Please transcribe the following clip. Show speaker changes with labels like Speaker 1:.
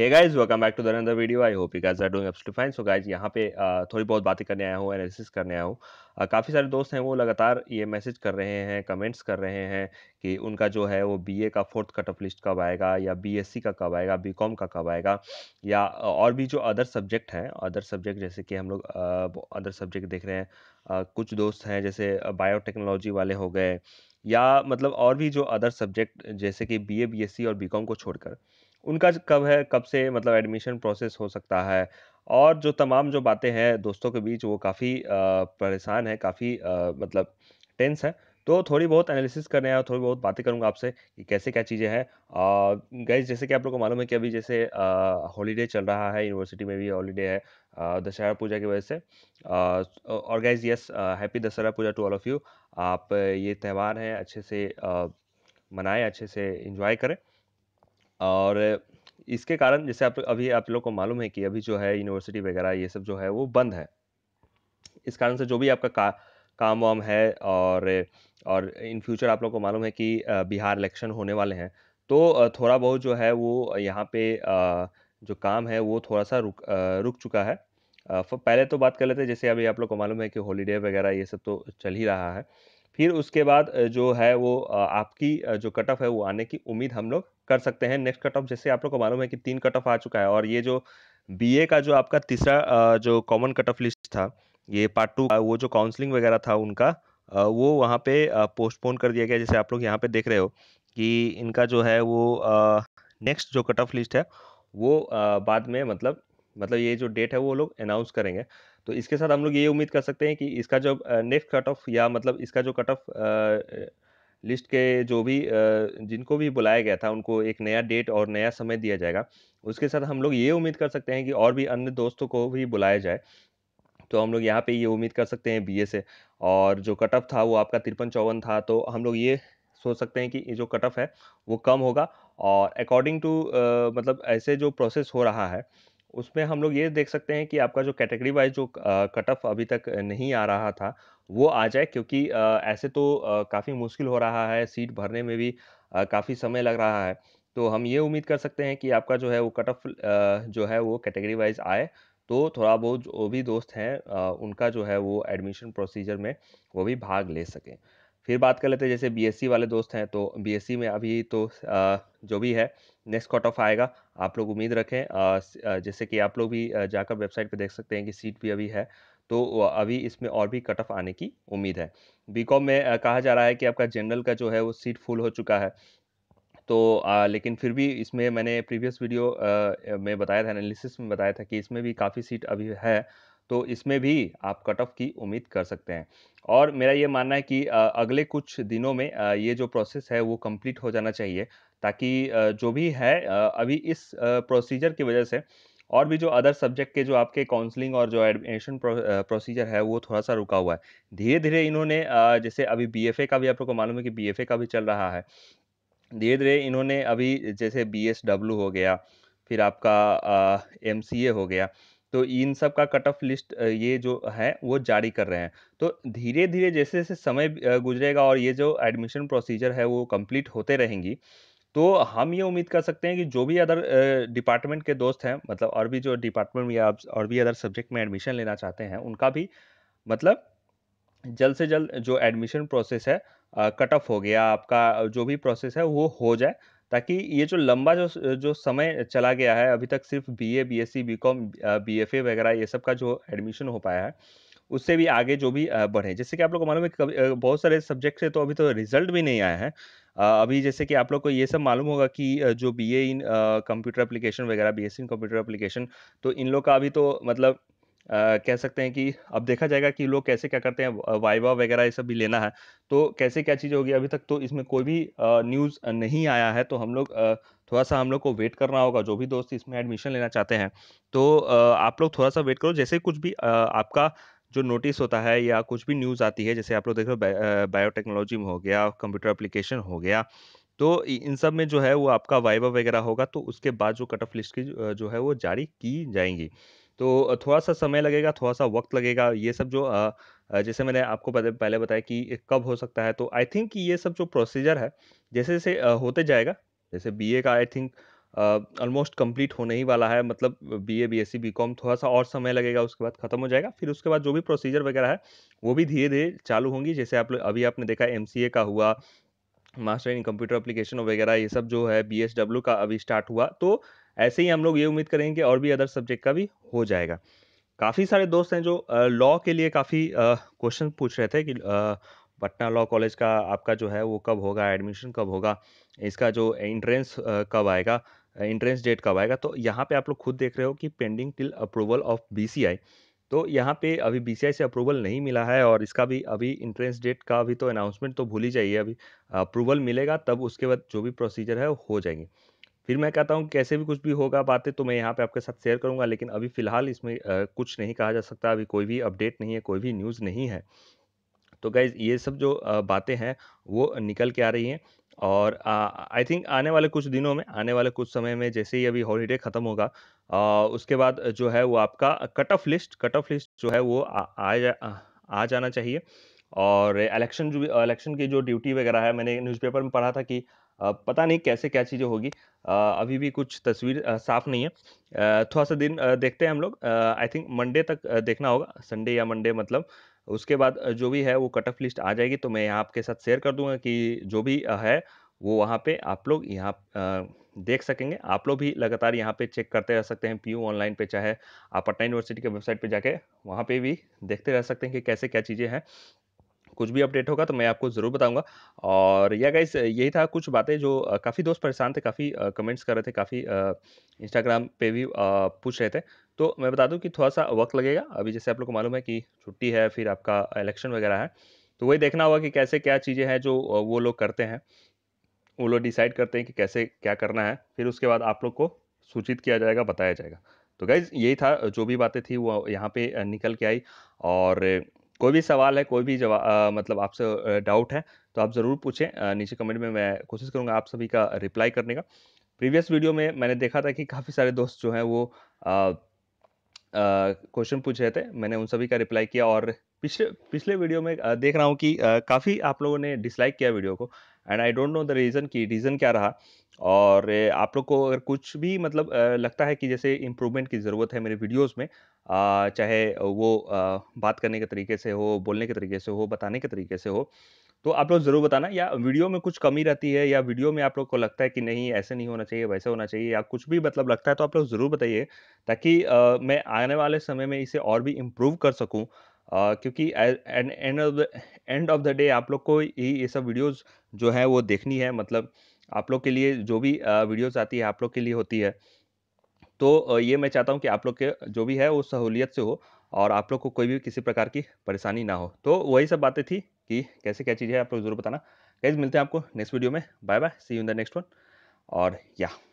Speaker 1: hey guys welcome back to the another video I hope you guys are doing absolutely fine so guys यहाँ पे uh, थोड़ी बहुत बातें करने आया हूँ एनालिसिस करने आया हूँ uh, काफ़ी सारे दोस्त हैं वो लगातार ये मैसेज कर रहे हैं कमेंट्स कर रहे हैं कि उनका जो है वो बीए का फोर्थ कट ऑफ लिस्ट कब आएगा या बीएससी का कब आएगा बीकॉम का कब आएगा या uh, और भी जो अदर सब्जेक्ट हैं अदर सब्जेक्ट जैसे कि हम लोग अदर सब्जेक्ट देख रहे हैं कुछ दोस्त हैं जैसे बायोटेक्नोलॉजी वाले हो गए या मतलब और भी जो अदर सब्जेक्ट जैसे कि बी ए और बी को छोड़कर उनका कब है कब से मतलब एडमिशन प्रोसेस हो सकता है और जो तमाम जो बातें हैं दोस्तों के बीच वो काफ़ी परेशान है काफ़ी मतलब टेंस है तो थोड़ी बहुत एनालिसिस करने और थोड़ी बहुत बातें करूँगा आपसे कि कैसे क्या चीज़ें हैं गैस जैसे कि आप लोग को मालूम है कि अभी जैसे हॉलीडे चल रहा है यूनिवर्सिटी में भी हॉलीडे है दशहरा पूजा की वजह से तो और guys yes happy Dussehra Puja to all of you आप ये त्यौहार हैं अच्छे से मनाएं अच्छे से इंजॉय करें और इसके कारण जैसे आप अभी आप लोग को मालूम है कि अभी जो है यूनिवर्सिटी वगैरह ये सब जो है वो बंद है इस कारण से जो भी आपका का, काम वाम है और और इन फ्यूचर आप लोग को मालूम है कि बिहार इलेक्शन होने वाले हैं तो थोड़ा बहुत जो है वो यहाँ पे जो काम है वो थोड़ा सा रुक रुक चुका है पहले तो बात कर लेते हैं जैसे अभी आप लोग को मालूम है कि हॉलीडे वगैरह ये सब तो चल ही रहा है फिर उसके बाद जो है वो आपकी जो कट ऑफ है वो आने की उम्मीद हम लोग कर सकते हैं नेक्स्ट कट ऑफ जैसे आप लोग को मालूम है कि तीन कट ऑफ आ चुका है और ये जो बी का जो आपका तीसरा जो कॉमन कट ऑफ लिस्ट था ये पार्ट टू वो जो काउंसलिंग वगैरह था उनका वो वहाँ पे पोस्टपोन कर दिया गया जैसे आप लोग यहाँ पे देख रहे हो कि इनका जो है वो नेक्स्ट जो कट ऑफ लिस्ट है वो बाद में मतलब मतलब ये जो डेट है वो लोग अनाउंस करेंगे तो इसके साथ हम लोग ये उम्मीद कर सकते हैं कि इसका जो नेक्स्ट कट ऑफ या मतलब इसका जो कट ऑफ लिस्ट के जो भी जिनको भी बुलाया गया था उनको एक नया डेट और नया समय दिया जाएगा उसके साथ हम लोग ये उम्मीद कर सकते हैं कि और भी अन्य दोस्तों को भी बुलाया जाए तो हम लोग यहाँ पे ये उम्मीद कर सकते हैं बीए से और जो कट ऑफ था वो आपका तिरपन चौवन था तो हम लोग ये सोच सकते हैं कि ये जो कट ऑफ है वो कम होगा और अकॉर्डिंग टू मतलब ऐसे जो प्रोसेस हो रहा है उसमें हम लोग ये देख सकते हैं कि आपका जो कैटेगरी वाइज जो कट ऑफ अभी तक नहीं आ रहा था वो आ जाए क्योंकि ऐसे तो काफ़ी मुश्किल हो रहा है सीट भरने में भी काफ़ी समय लग रहा है तो हम ये उम्मीद कर सकते हैं कि आपका जो है वो कट ऑफ जो है वो कैटेगरी वाइज आए तो थोड़ा बहुत जो भी दोस्त हैं उनका जो है वो एडमिशन प्रोसीजर में वो भी भाग ले सकें फिर बात कर लेते हैं जैसे बीएससी वाले दोस्त हैं तो बीएससी में अभी तो जो भी है नेक्स्ट कट ऑफ आएगा आप लोग उम्मीद रखें जैसे कि आप लोग भी जाकर वेबसाइट पर देख सकते हैं कि सीट भी अभी है तो अभी इसमें और भी कट ऑफ आने की उम्मीद है बीकॉम में कहा जा रहा है कि आपका जनरल का जो है वो सीट फुल हो चुका है तो आ, लेकिन फिर भी इसमें मैंने प्रीवियस वीडियो आ, में बताया था एनालिसिस में बताया था कि इसमें भी काफ़ी सीट अभी है तो इसमें भी आप कट ऑफ की उम्मीद कर सकते हैं और मेरा ये मानना है कि अगले कुछ दिनों में ये जो प्रोसेस है वो कंप्लीट हो जाना चाहिए ताकि जो भी है अभी इस प्रोसीजर की वजह से और भी जो अदर सब्जेक्ट के जो आपके काउंसलिंग और जो एडमिशन प्रोसीजर है वो थोड़ा सा रुका हुआ है धीरे धीरे इन्होंने जैसे अभी बी का भी आप लोग को मालूम है कि बी का भी चल रहा है धीरे धीरे इन्होंने अभी जैसे बी हो गया फिर आपका एम हो गया तो इन सब का कट ऑफ लिस्ट ये जो है वो जारी कर रहे हैं तो धीरे धीरे जैसे जैसे समय गुजरेगा और ये जो एडमिशन प्रोसीजर है वो कंप्लीट होते रहेंगी तो हम ये उम्मीद कर सकते हैं कि जो भी अदर डिपार्टमेंट के दोस्त हैं मतलब और भी जो डिपार्टमेंट या और भी अदर सब्जेक्ट में एडमिशन लेना चाहते हैं उनका भी मतलब जल्द से जल्द जो एडमिशन प्रोसेस है कट ऑफ हो गया आपका जो भी प्रोसेस है वो हो जाए ताकि ये जो लंबा जो जो समय चला गया है अभी तक सिर्फ B B B A S C com B F A वगैरह ये सब का जो एडमिशन हो पाया है उससे भी आगे जो भी बढ़े जैसे कि आप लोग को मालूम है बहुत सारे सब्जेक्ट से तो अभी तो रिजल्ट भी नहीं आया है अभी जैसे कि आप लोग को ये सब मालूम होगा कि जो B A in computer application वगैरह B S C in computer application तो इन लोग का अभी तो मतलब कह सकते हैं कि अब देखा जाएगा कि लोग कैसे क्या करते हैं वाइवा वगैरह ये सब भी लेना है तो कैसे क्या चीज़ होगी अभी तक तो इसमें कोई भी न्यूज़ नहीं आया है तो हम लोग थोड़ा सा हम लोग को वेट करना होगा जो भी दोस्त इसमें एडमिशन लेना चाहते हैं तो आप लोग थोड़ा सा वेट करो जैसे कुछ भी आपका जो नोटिस होता है या कुछ भी न्यूज़ आती है जैसे आप लोग देख रहे हो बायोटेक्नोलॉजी में हो गया कंप्यूटर एप्लीकेशन हो गया तो इन सब में जो है वो आपका वाइवा वगैरह होगा तो उसके बाद जो कट ऑफ लिस्ट की जो है वो जारी की जाएंगी तो थोड़ा सा समय लगेगा थोड़ा सा वक्त लगेगा ये सब जो जैसे मैंने आपको पहले बताया कि कब हो सकता है तो आई थिंक ये सब जो प्रोसीजर है जैसे जैसे होते जाएगा जैसे बीए का आई थिंक ऑलमोस्ट कंप्लीट होने ही वाला है मतलब बीए बीएससी बीकॉम थोड़ा सा और समय लगेगा उसके बाद ख़त्म हो जाएगा फिर उसके बाद जो भी प्रोसीजर वगैरह है वो भी धीरे धीरे चालू होंगी जैसे आप अभी आपने देखा एम का हुआ मास्टर इन कंप्यूटर अप्लीकेशन वगैरह ये सब जो है बी का अभी स्टार्ट हुआ तो ऐसे ही हम लोग ये उम्मीद करेंगे कि और भी अदर सब्जेक्ट का भी हो जाएगा काफ़ी सारे दोस्त हैं जो लॉ के लिए काफ़ी क्वेश्चन पूछ रहे थे कि पटना लॉ कॉलेज का आपका जो है वो कब होगा एडमिशन कब होगा इसका जो इंट्रेंस कब आएगा इंट्रेंस डेट कब आएगा तो यहाँ पे आप लोग खुद देख रहे हो कि pending till approval of BCI तो यहाँ पे अभी बीसीआई से अप्रूवल नहीं मिला है और इसका भी अभी इंट्रेंस डेट का अभी तो अनाउंसमेंट तो भूल ही जाइए अभी अप्रूवल मिलेगा तब उसके बाद जो भी प्रोसीजर है वो हो जाएंगे फिर मैं कहता हूँ कैसे भी कुछ भी होगा बातें तो मैं यहाँ पे आपके साथ शेयर करूँगा लेकिन अभी फ़िलहाल इसमें आ, कुछ नहीं कहा जा सकता अभी कोई भी अपडेट नहीं है कोई भी न्यूज़ नहीं है तो गाइज़ ये सब जो बातें हैं वो निकल के आ रही हैं और आई थिंक आने वाले कुछ दिनों में आने वाले कुछ समय में जैसे ही अभी हॉलीडे ख़त्म होगा आ, उसके बाद जो है वो आपका cut off list cut off list जो है वो आ, आ, आ, आ जाना चाहिए और इलेक्शन जो इलेक्शन की जो ड्यूटी वगैरह है मैंने न्यूज़पेपर में पढ़ा था कि पता नहीं कैसे क्या चीज़ें होगी अभी भी कुछ तस्वीर साफ नहीं है थोड़ा सा दिन देखते हैं हम लोग आई थिंक मंडे तक देखना होगा संडे या मंडे मतलब उसके बाद जो भी है वो कट ऑफ लिस्ट आ जाएगी तो मैं यहाँ आपके साथ शेयर कर दूंगा कि जो भी है वो वहाँ पे आप लोग यहाँ देख सकेंगे आप लोग भी लगातार यहाँ पे चेक करते रह सकते हैं पी ऑनलाइन पे चाहे आप पटना यूनिवर्सिटी के वेबसाइट पे जाके वहाँ पे भी देखते रह सकते हैं कि कैसे क्या चीज़ें हैं कुछ भी अपडेट होगा तो मैं आपको ज़रूर बताऊंगा और या गाइस यही था कुछ बातें जो काफ़ी दोस्त परेशान थे काफ़ी कमेंट्स कर रहे थे काफ़ी इंस्टाग्राम पे भी पूछ रहे थे तो मैं बता दूं कि थोड़ा सा वक्त लगेगा अभी जैसे आप लोग को मालूम है कि छुट्टी है फिर आपका इलेक्शन वगैरह है तो वही देखना होगा कि कैसे क्या चीज़ें हैं जो वो लोग करते हैं वो लोग डिसाइड करते हैं कि कैसे क्या करना है फिर उसके बाद आप लोग को सूचित किया जाएगा बताया जाएगा तो गाइज़ यही था जो भी बातें थी वो यहाँ पे निकल के आई और कोई भी सवाल है कोई भी जवाब मतलब आपसे डाउट है तो आप ज़रूर पूछें नीचे कमेंट में मैं कोशिश करूँगा आप सभी का रिप्लाई करने का प्रीवियस वीडियो में मैंने देखा था कि काफ़ी सारे दोस्त जो हैं वो क्वेश्चन पूछ रहे थे मैंने उन सभी का रिप्लाई किया और पिछले पिछले वीडियो में देख रहा हूँ कि काफ़ी आप लोगों ने डिसलाइक किया वीडियो को and I don't know the reason कि रीज़न क्या रहा और आप लोग को अगर कुछ भी मतलब लगता है कि जैसे इम्प्रूवमेंट की ज़रूरत है मेरे वीडियोस में चाहे वो बात करने के तरीके से हो बोलने के तरीके से हो बताने के तरीके से हो तो आप लोग ज़रूर बताना या वीडियो में कुछ कमी रहती है या वीडियो में आप लोग को लगता है कि नहीं ऐसे नहीं होना चाहिए वैसे होना चाहिए या कुछ भी मतलब लगता है तो आप लोग ज़रूर बताइए ताकि मैं आने वाले समय में इसे और भी इम्प्रूव कर सकूँ क्योंकि end of the end of the day आप लोग को ये ये सब वीडियोज़ जो है वो देखनी है मतलब आप लोग के लिए जो भी वीडियोस आती है आप लोग के लिए होती है तो ये मैं चाहता हूँ कि आप लोग के जो भी है वो सहूलियत से हो और आप लोग को कोई भी किसी प्रकार की परेशानी ना हो तो वही सब बातें थी कि कैसे क्या चीज़ है आप लोग ज़रूर बताना कैसे मिलते हैं आपको नेक्स्ट वीडियो में bye bye see you in the next one और या